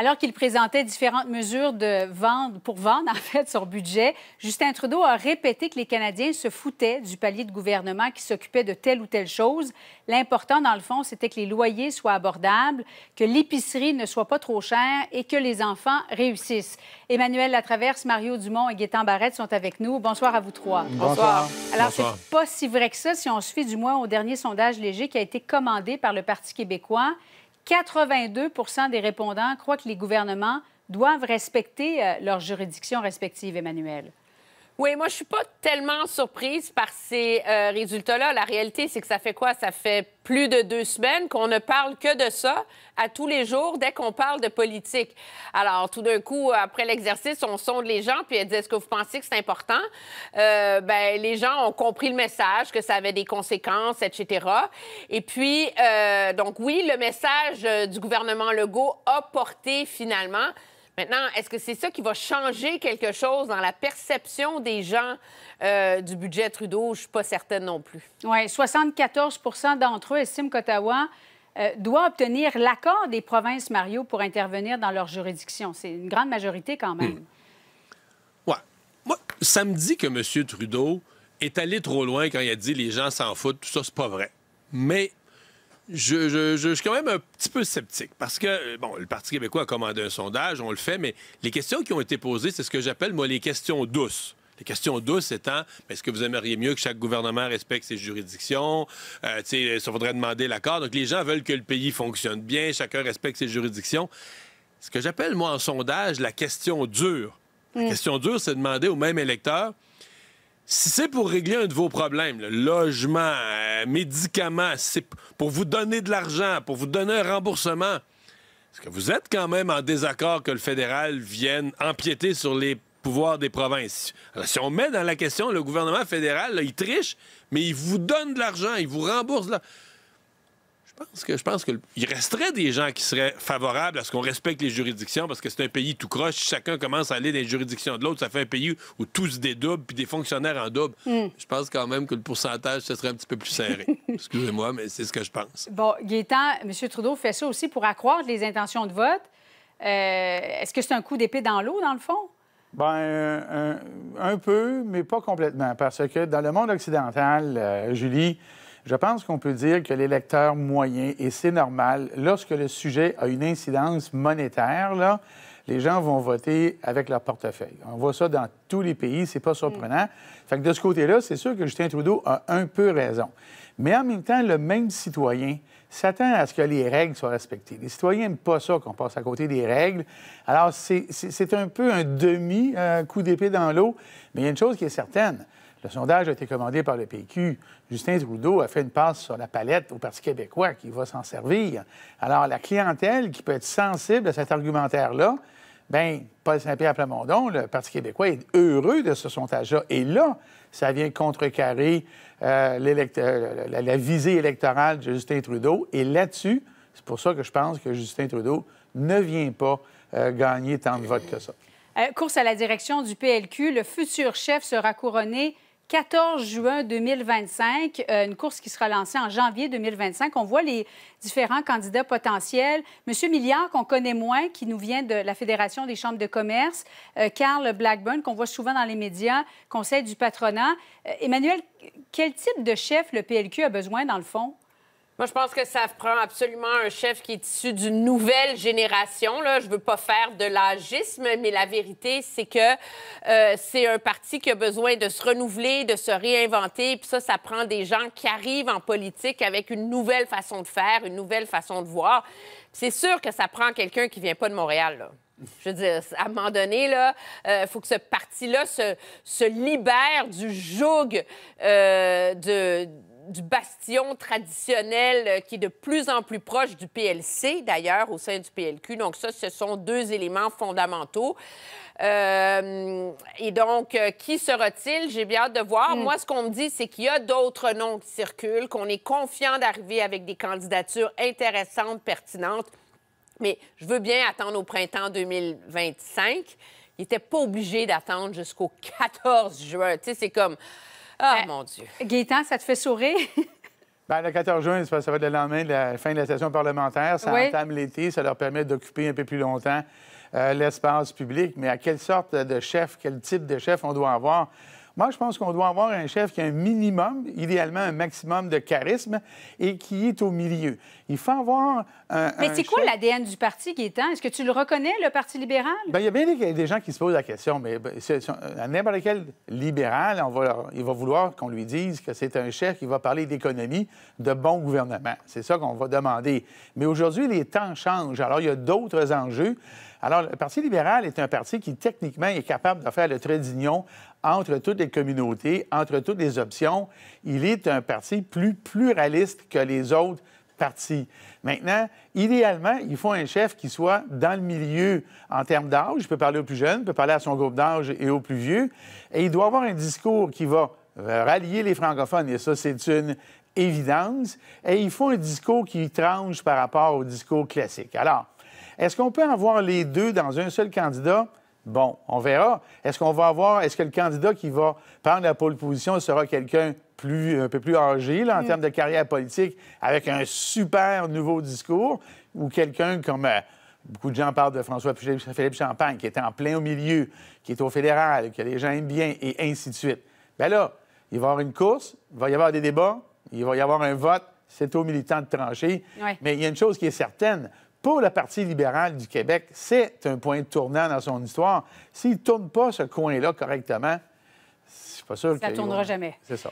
Alors qu'il présentait différentes mesures de pour vendre, en fait, son budget, Justin Trudeau a répété que les Canadiens se foutaient du palier de gouvernement qui s'occupait de telle ou telle chose. L'important, dans le fond, c'était que les loyers soient abordables, que l'épicerie ne soit pas trop chère et que les enfants réussissent. Emmanuel Latraverse, Mario Dumont et Gaétan Barrette sont avec nous. Bonsoir à vous trois. Bonsoir. Alors, c'est pas si vrai que ça si on se fie du moins au dernier sondage léger qui a été commandé par le Parti québécois 82 des répondants croient que les gouvernements doivent respecter euh, leurs juridictions respectives. Emmanuel. Oui, moi, je suis pas tellement surprise par ces euh, résultats-là. La réalité, c'est que ça fait quoi? Ça fait plus de deux semaines qu'on ne parle que de ça à tous les jours dès qu'on parle de politique. Alors, tout d'un coup, après l'exercice, on sonde les gens, puis elle dit, est-ce que vous pensez que c'est important? Euh, ben, les gens ont compris le message, que ça avait des conséquences, etc. Et puis, euh, donc oui, le message du gouvernement Legault a porté finalement. Maintenant, est-ce que c'est ça qui va changer quelque chose dans la perception des gens euh, du budget Trudeau? Je suis pas certaine non plus. Oui, 74 d'entre eux estiment qu'Ottawa euh, doit obtenir l'accord des provinces, Mario, pour intervenir dans leur juridiction. C'est une grande majorité quand même. Hmm. Oui. Moi, ça me dit que M. Trudeau est allé trop loin quand il a dit les gens s'en foutent, tout ça, c'est pas vrai. Mais je, suis quand même un petit peu sceptique parce que, euh, bon, le Parti québécois a commandé un sondage, on le fait, mais les questions qui ont été posées, c'est ce que j'appelle, moi, les questions douces. Les questions douces étant, est-ce que vous aimeriez mieux que chaque gouvernement respecte ses juridictions? Euh, sais, ça faudrait demander l'accord. Donc, les gens veulent que le pays fonctionne bien, chacun respecte ses juridictions. Ce que j'appelle, moi, en sondage, la question dure. La mm. question dure, c'est demander au même électeur, si c'est pour régler un de vos problèmes, le logement, euh, médicaments, pour vous donner de l'argent, pour vous donner un remboursement, est-ce que vous êtes quand même en désaccord que le fédéral vienne empiéter sur les pouvoirs des provinces? si on met dans la question le gouvernement fédéral, il triche, mais il vous donne de l'argent, il vous rembourse. Là que je pense que resterait des gens qui seraient favorables à ce qu'on respecte les juridictions parce que c'est un pays tout croche. Chacun commence à aller dans les juridictions de l'autre. Ça fait un pays où tous des doubles puis des fonctionnaires en double. Hmm. Je pense quand même que le pourcentage, ce serait un petit peu plus serré. Excusez-moi, mais c'est ce que je pense. Bon, Gaétan, M. Trudeau fait ça aussi pour accroître les intentions de vote. Euh, est-ce que c'est un coup d'épée dans l'eau, dans le fond? Bien, un, peu, mais pas complètement. Parce que dans le monde occidental, euh, Julie, je pense qu'on peut dire que l'électeur moyen, et c'est normal, lorsque le sujet a une incidence monétaire, là, les gens vont voter avec leur portefeuille. On voit ça dans tous les pays, c'est pas surprenant. Mm. Fait que de ce côté-là, c'est sûr que Justin Trudeau a un peu raison. Mais en même temps, le même citoyen s'attend à ce que les règles soient respectées. Les citoyens n'aiment pas ça qu'on passe à côté des règles. Alors, c'est un peu un demi-coup euh, d'épée dans l'eau, mais il y a une chose qui est certaine. Le sondage a été commandé par le PQ. Justin Trudeau a fait une passe sur la palette au Parti québécois qui va s'en servir. Alors, la clientèle qui peut être sensible à cet argumentaire-là, bien, Paul Saint-Pierre Plamondon, le Parti québécois, est heureux de ce sondage-là. Et là, ça vient contrecarrer euh, euh, la, visée électorale de Justin Trudeau. Et là-dessus, c'est pour ça que je pense que Justin Trudeau ne vient pas euh, gagner tant de votes que ça. course à la direction du PLQ, le futur chef sera couronné 14 juin 2025, euh, une course qui sera lancée en janvier 2025. On voit les différents candidats potentiels. Monsieur Milliard, qu'on connaît moins, qui nous vient de la Fédération des chambres de commerce. Carl euh, Blackburn, qu'on voit souvent dans les médias, conseil du patronat. Euh, Emmanuel, quel type de chef le PLQ a besoin, dans le fond? Moi, je pense que ça prend absolument un chef qui est issu d'une nouvelle génération. Là. Je ne veux pas faire de l'agisme, mais la vérité, c'est que euh, c'est un parti qui a besoin de se renouveler, de se réinventer. Puis ça, ça prend des gens qui arrivent en politique avec une nouvelle façon de faire, une nouvelle façon de voir. C'est sûr que ça prend quelqu'un qui ne vient pas de Montréal. Je veux dire, à un moment donné, il euh, faut que ce parti-là se, libère du joug euh, de du bastion traditionnel euh, qui est de plus en plus proche du PLC, d'ailleurs, au sein du PLQ. Donc ça, ce sont deux éléments fondamentaux. Euh, et donc, euh, qui sera-t-il? J'ai bien hâte de voir. Hmm. Moi, ce qu'on me dit, c'est qu'il y a d'autres noms qui circulent, qu'on est confiant d'arriver avec des candidatures intéressantes, pertinentes. Mais je veux bien attendre au printemps 2025. Il n'était pas obligé d'attendre jusqu'au 14 juin. Tu sais, c'est comme... Ah, euh, mon Dieu. Gaétan, ça te fait sourire? Bien, le 14 juin, ça va être le lendemain de la fin de la session parlementaire. Ça entame l'été, ça leur permet d'occuper un peu plus longtemps euh, l'espace public. Mais à quelle sorte de chef, quel type de chef on doit avoir? Moi, je pense qu'on doit avoir un chef qui a un minimum, idéalement un maximum de charisme et qui est au milieu. Il faut avoir un. Mais c'est quoi l'ADN du parti, qui Est-ce est que tu le reconnais, le Parti libéral? Bien, il y a bien des, gens qui se posent la question, mais ben, euh, à n'importe quel libéral, il va vouloir qu'on lui dise que c'est un chef qui va parler d'économie, de bon gouvernement. C'est ça qu'on va demander. Mais aujourd'hui, les temps changent. Alors, il y a d'autres enjeux. Alors, le Parti libéral est un parti qui, techniquement, est capable de faire le trait d'union entre toutes les communautés, entre toutes les options. Il est un parti plus pluraliste que les autres partis. Maintenant, idéalement, il faut un chef qui soit dans le milieu en termes d'âge. Il peut parler aux plus jeunes, peut peut parler à son groupe d'âge et aux plus vieux. Et il doit avoir un discours qui va rallier les francophones, et ça, c'est une évidence. Et il faut un discours qui tranche par rapport au discours classique. Alors, est-ce qu'on peut avoir les deux dans un seul candidat? Bon, on verra. Est-ce qu'on va avoir, est-ce que le candidat qui va prendre la pole position sera quelqu'un plus, un peu plus agile en mm. termes de carrière politique, avec un super nouveau discours, ou quelqu'un comme euh, beaucoup de gens parlent de François Philippe Champagne, qui était en plein au milieu, qui est au fédéral, que les gens aiment bien, et ainsi de suite. Bien là, il va y avoir une course, il va y avoir des débats, il va y avoir un vote, c'est aux militants de trancher. Mais il y a une chose qui est certaine, pour le Parti libéral du Québec, c'est un point tournant dans son histoire. S'il ne tourne pas ce coin-là correctement, je suis pas sûr que... Ça ne tournera jamais. C'est ça.